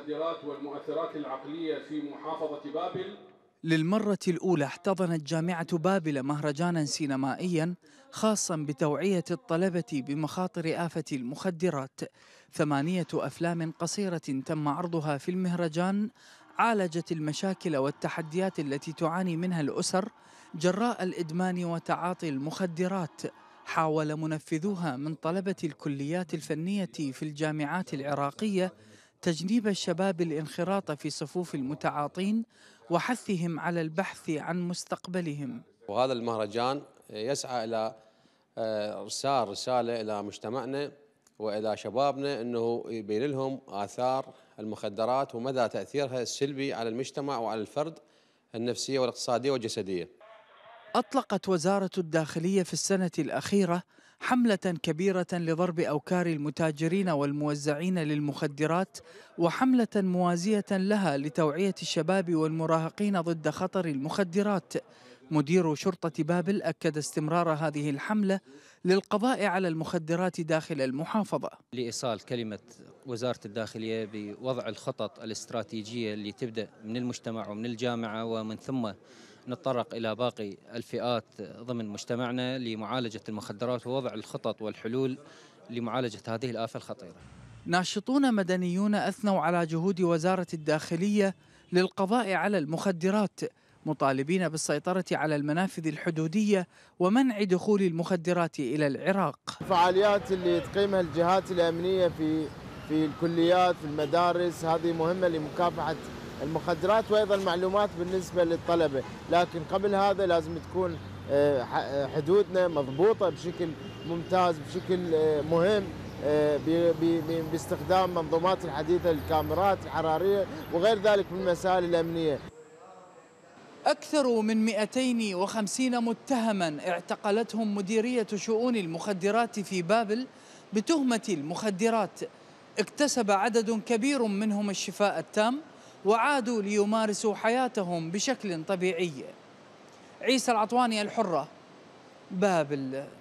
المخدرات والمؤثرات العقلية في محافظة بابل للمرة الأولى احتضنت جامعة بابل مهرجانا سينمائيا خاصا بتوعية الطلبة بمخاطر آفة المخدرات ثمانية أفلام قصيرة تم عرضها في المهرجان عالجت المشاكل والتحديات التي تعاني منها الأسر جراء الإدمان وتعاطي المخدرات حاول منفذوها من طلبة الكليات الفنية في الجامعات العراقية تجنيب الشباب الانخراط في صفوف المتعاطين وحثهم على البحث عن مستقبلهم وهذا المهرجان يسعى إلى آه، إرسال رسالة إلى مجتمعنا وإلى شبابنا أنه يبين لهم آثار المخدرات ومدى تأثيرها السلبي على المجتمع وعلى الفرد النفسية والاقتصادية والجسدية أطلقت وزارة الداخلية في السنة الأخيرة حملة كبيرة لضرب أوكار المتاجرين والموزعين للمخدرات وحملة موازية لها لتوعية الشباب والمراهقين ضد خطر المخدرات مدير شرطة بابل أكد استمرار هذه الحملة للقضاء على المخدرات داخل المحافظة لإيصال كلمة وزارة الداخلية بوضع الخطط الاستراتيجية اللي تبدأ من المجتمع ومن الجامعة ومن ثم نتطرق إلى باقي الفئات ضمن مجتمعنا لمعالجة المخدرات ووضع الخطط والحلول لمعالجة هذه الآفة الخطيرة ناشطون مدنيون أثنوا على جهود وزارة الداخلية للقضاء على المخدرات مطالبين بالسيطرة على المنافذ الحدودية ومنع دخول المخدرات إلى العراق الفعاليات اللي تقيمها الجهات الأمنية في في الكليات في المدارس هذه مهمة لمكافحة المخدرات وايضا معلومات بالنسبه للطلبه، لكن قبل هذا لازم تكون آه، آه، حدودنا مضبوطه بشكل ممتاز بشكل آه، مهم باستخدام منظومات الحديثه للكاميرات الحراريه وغير ذلك من المسائل الامنيه. أكثر من 250 متهما اعتقلتهم مديرية شؤون المخدرات في بابل بتهمة المخدرات اكتسب عدد كبير منهم الشفاء التام وعادوا ليمارسوا حياتهم بشكل طبيعي عيسى العطواني الحرة بابل